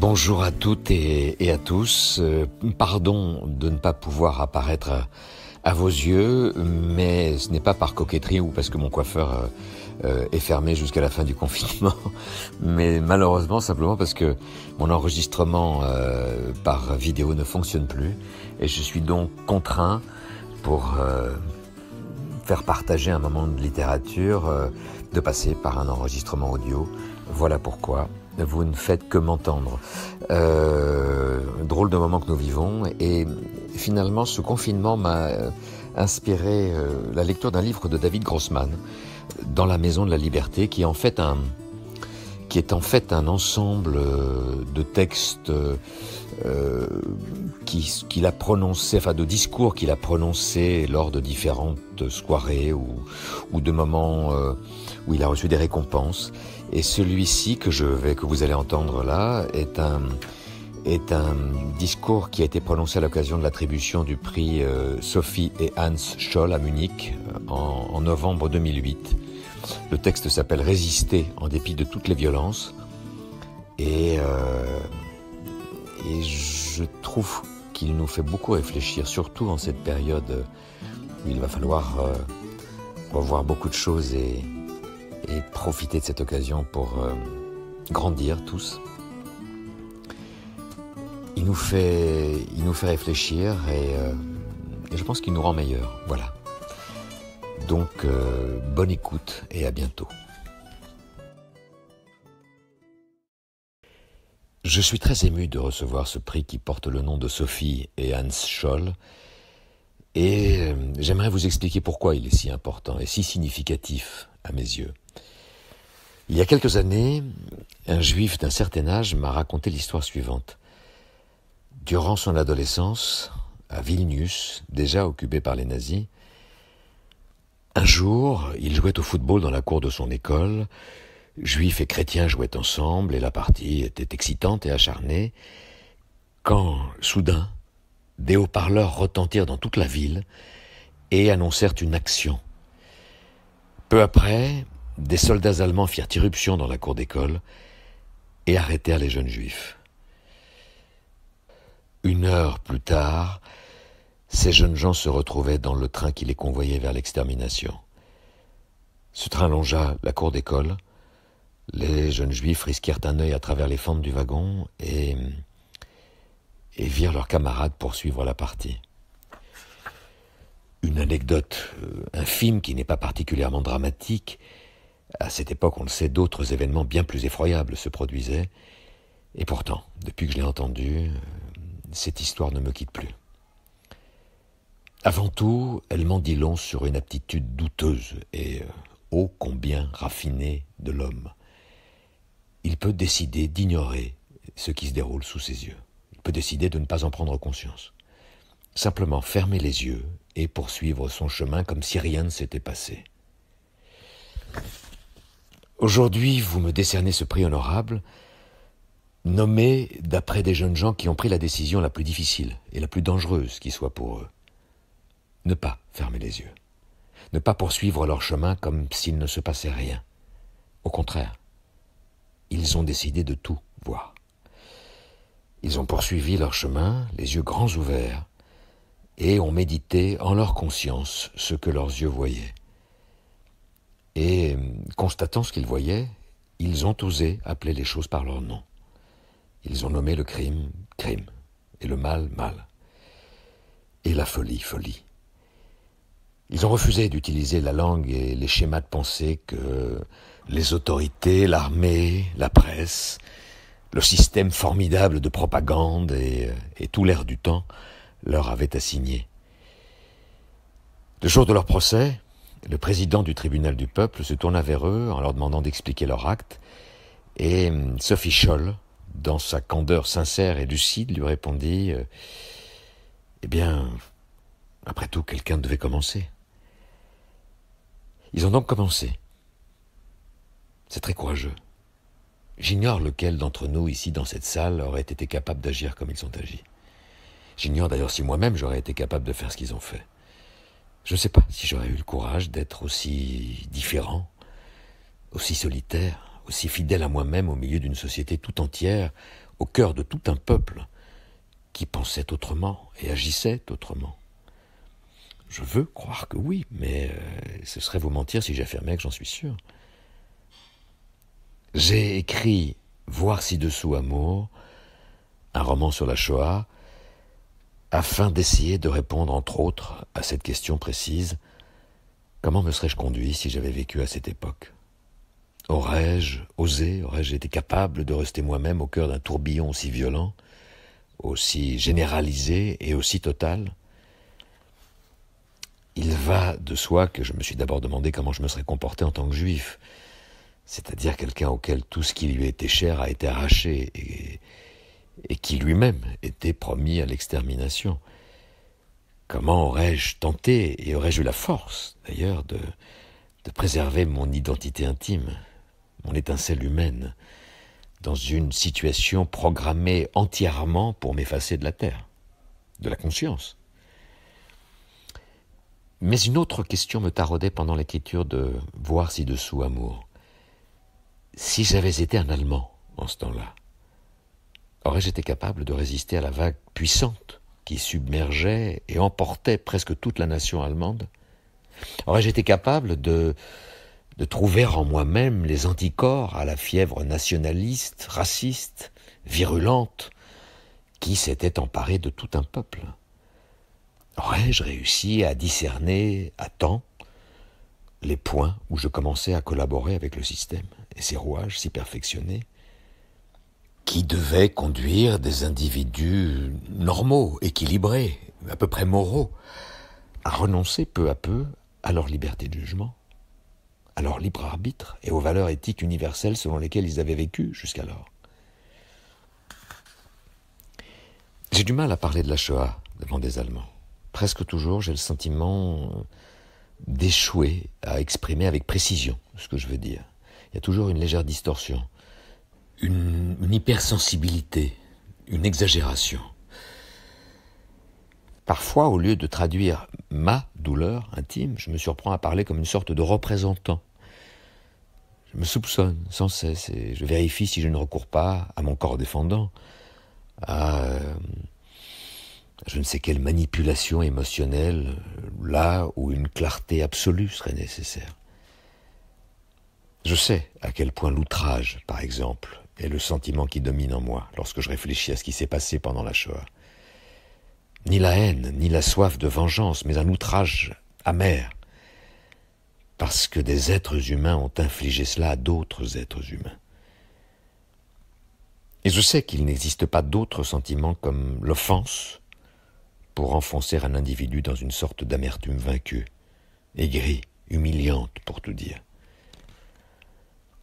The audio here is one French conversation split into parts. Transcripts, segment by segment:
Bonjour à toutes et, à tous. Euh, pardon de ne pas pouvoir apparaître à vos yeux, mais ce n'est pas par coquetterie ou parce que mon coiffeur euh, euh, est fermé jusqu'à la fin du confinement, mais malheureusement simplement parce que mon enregistrement par vidéo ne fonctionne plus et je suis donc contraint pour faire partager un moment de littérature de passer par un enregistrement audio. Voilà pourquoi vous ne faites que m'entendre. Euh, drôle de moment que nous vivons. Et finalement, ce confinement m'a euh, inspiré euh, la lecture d'un livre de David Grossman, Dans la maison de la liberté, qui est en fait un, qui est en fait un ensemble euh, de textes euh, qu'il a prononcé, enfin de discours qu'il a prononcé lors de différentes soirées ou, ou de moments où il a reçu des récompenses. Et celui-ci que je vais, que vous allez entendre là, est un, est un discours qui a été prononcé à l'occasion de l'attribution du prix euh, Sophie et Hans Scholl à Munich euh, en, novembre 2008. Le texte s'appelle Résister en dépit de toutes les violences. Et, euh, et je trouve qu'il nous fait beaucoup réfléchir, surtout en cette période où il va falloir euh, revoir beaucoup de choses et, et profiter de cette occasion pour euh, grandir tous. Il nous fait, il nous fait réfléchir et, euh, je pense qu'il nous rend meilleurs. Voilà. Donc, euh, bonne écoute et à bientôt. Je suis très ému de recevoir ce prix qui porte le nom de Sophie et Hans Scholl. Et j'aimerais vous expliquer pourquoi il est si important et si significatif à mes yeux. Il y a quelques années, un juif d'un certain âge m'a raconté l'histoire suivante. Durant son adolescence, à Vilnius, déjà occupé par les nazis, un jour, il jouait au football dans la cour de son école. Juifs et chrétiens jouaient ensemble et la partie était excitante et acharnée. Quand, soudain, des haut-parleurs retentirent dans toute la ville et annoncèrent une action peu après, des soldats allemands firent irruption dans la cour d'école et arrêtèrent les jeunes juifs. Une heure plus tard, ces jeunes gens se retrouvaient dans le train qui les convoyait vers l'extermination. Ce train longea la cour d'école. Les jeunes juifs risquèrent un œil à travers les fentes du wagon et, et virent leurs camarades poursuivre la partie anecdote, euh, un film qui n'est pas particulièrement dramatique. À cette époque, on le sait, d'autres événements bien plus effroyables se produisaient. Et pourtant, depuis que je l'ai entendu, euh, cette histoire ne me quitte plus. Avant tout, elle m'en dit long sur une aptitude douteuse et euh, ô combien raffinée de l'homme. Il peut décider d'ignorer ce qui se déroule sous ses yeux. Il peut décider de ne pas en prendre conscience. Simplement fermer les yeux et poursuivre son chemin comme si rien ne s'était passé. Aujourd'hui, vous me décernez ce prix honorable, nommé d'après des jeunes gens qui ont pris la décision la plus difficile et la plus dangereuse qui soit pour eux. Ne pas fermer les yeux, ne pas poursuivre leur chemin comme s'il ne se passait rien. Au contraire, ils ont décidé de tout voir. Ils ont poursuivi leur chemin, les yeux grands ouverts, et ont médité en leur conscience ce que leurs yeux voyaient. Et euh, constatant ce qu'ils voyaient, ils ont osé appeler les choses par leur nom. Ils ont nommé le crime crime, et le mal mal, et la folie folie. Ils ont refusé d'utiliser la langue et les schémas de pensée que les autorités, l'armée, la presse, le système formidable de propagande et, euh, et tout l'air du temps leur avait assigné. Le jour de leur procès, le président du tribunal du peuple se tourna vers eux en leur demandant d'expliquer leur acte, et hum, Sophie Scholl, dans sa candeur sincère et lucide, lui répondit euh, Eh bien, après tout, quelqu'un devait commencer. Ils ont donc commencé. C'est très courageux. J'ignore lequel d'entre nous ici dans cette salle aurait été capable d'agir comme ils ont agi. J'ignore d'ailleurs si moi-même j'aurais été capable de faire ce qu'ils ont fait. Je ne sais pas si j'aurais eu le courage d'être aussi différent, aussi solitaire, aussi fidèle à moi-même au milieu d'une société tout entière, au cœur de tout un peuple qui pensait autrement et agissait autrement. Je veux croire que oui, mais euh, ce serait vous mentir si j'affirmais que j'en suis sûr. J'ai écrit Voir ci-dessous amour, un roman sur la Shoah, afin d'essayer de répondre, entre autres, à cette question précise Comment me serais-je conduit si j'avais vécu à cette époque Aurais-je osé, aurais-je été capable de rester moi-même au cœur d'un tourbillon aussi violent, aussi généralisé et aussi total Il va de soi que je me suis d'abord demandé comment je me serais comporté en tant que juif, c'est-à-dire quelqu'un auquel tout ce qui lui était cher a été arraché et, et qui lui-même était promis à l'extermination. Comment aurais-je tenté, et aurais-je eu la force d'ailleurs, de, de préserver mon identité intime, mon étincelle humaine, dans une situation programmée entièrement pour m'effacer de la Terre, de la conscience mais une autre question me taraudait pendant l'écriture de Voir ci-dessous amour. Si j'avais été un Allemand en ce temps-là, Aurais-je été capable de résister à la vague puissante qui submergeait et emportait presque toute la nation allemande Aurais-je été capable de, de trouver en moi-même les anticorps à la fièvre nationaliste, raciste, virulente, qui s'était emparée de tout un peuple Aurais-je réussi à discerner à temps les points où je commençais à collaborer avec le système et ses rouages si perfectionnés qui devait conduire des individus normaux, équilibrés, à peu près moraux, à renoncer peu à peu à leur liberté de jugement, à leur libre arbitre et aux valeurs éthiques universelles selon lesquelles ils avaient vécu jusqu'alors. J'ai du mal à parler de la Shoah devant des Allemands. Presque toujours, j'ai le sentiment d'échouer à exprimer avec précision ce que je veux dire. Il y a toujours une légère distorsion une, hypersensibilité, une exagération. Parfois, au lieu de traduire ma douleur intime, je me surprends à parler comme une sorte de représentant. Je me soupçonne sans cesse et je vérifie si je ne recours pas à mon corps défendant, à euh, je ne sais quelle manipulation émotionnelle, là où une clarté absolue serait nécessaire. Je sais à quel point l'outrage, par exemple, est le sentiment qui domine en moi lorsque je réfléchis à ce qui s'est passé pendant la Shoah. Ni la haine, ni la soif de vengeance, mais un outrage amer, parce que des êtres humains ont infligé cela à d'autres êtres humains. Et je sais qu'il n'existe pas d'autres sentiments comme l'offense pour enfoncer un individu dans une sorte d'amertume vaincue, aigrie, humiliante pour tout dire.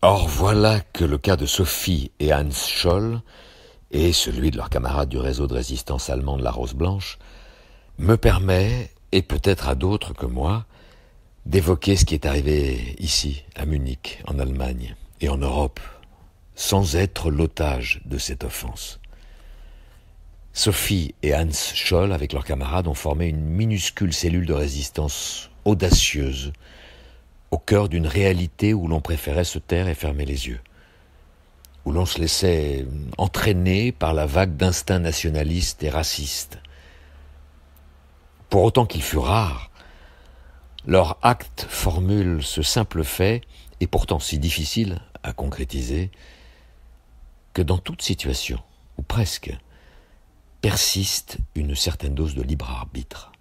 Or voilà que le cas de Sophie et Hans Scholl, et celui de leurs camarades du réseau de résistance allemand de La Rose Blanche, me permet, et peut-être à d'autres que moi, d'évoquer ce qui est arrivé ici, à Munich, en Allemagne et en Europe, sans être l'otage de cette offense. Sophie et Hans Scholl, avec leurs camarades, ont formé une minuscule cellule de résistance audacieuse, au cœur d'une réalité où l'on préférait se taire et fermer les yeux, où l'on se laissait entraîner par la vague d'instincts nationalistes et racistes. Pour autant qu'il fût rare, leur acte formule ce simple fait, et pourtant si difficile à concrétiser, que dans toute situation, ou presque, persiste une certaine dose de libre arbitre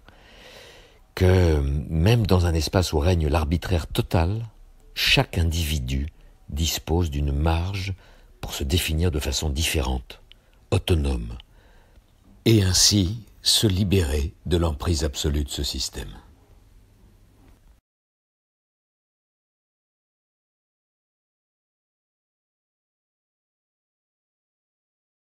que même dans un espace où règne l'arbitraire total, chaque individu dispose d'une marge pour se définir de façon différente, autonome, et ainsi se libérer de l'emprise absolue de ce système.